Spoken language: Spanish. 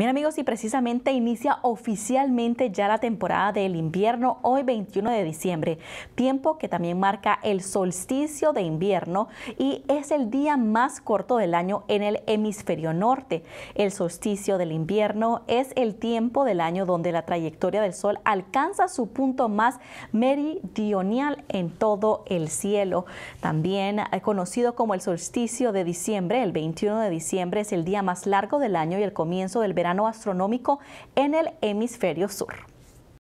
Bien amigos, y precisamente inicia oficialmente ya la temporada del invierno hoy 21 de diciembre, tiempo que también marca el solsticio de invierno y es el día más corto del año en el hemisferio norte. El solsticio del invierno es el tiempo del año donde la trayectoria del sol alcanza su punto más meridional en todo el cielo. También eh, conocido como el solsticio de diciembre, el 21 de diciembre es el día más largo del año y el comienzo del verano astronómico en el hemisferio sur.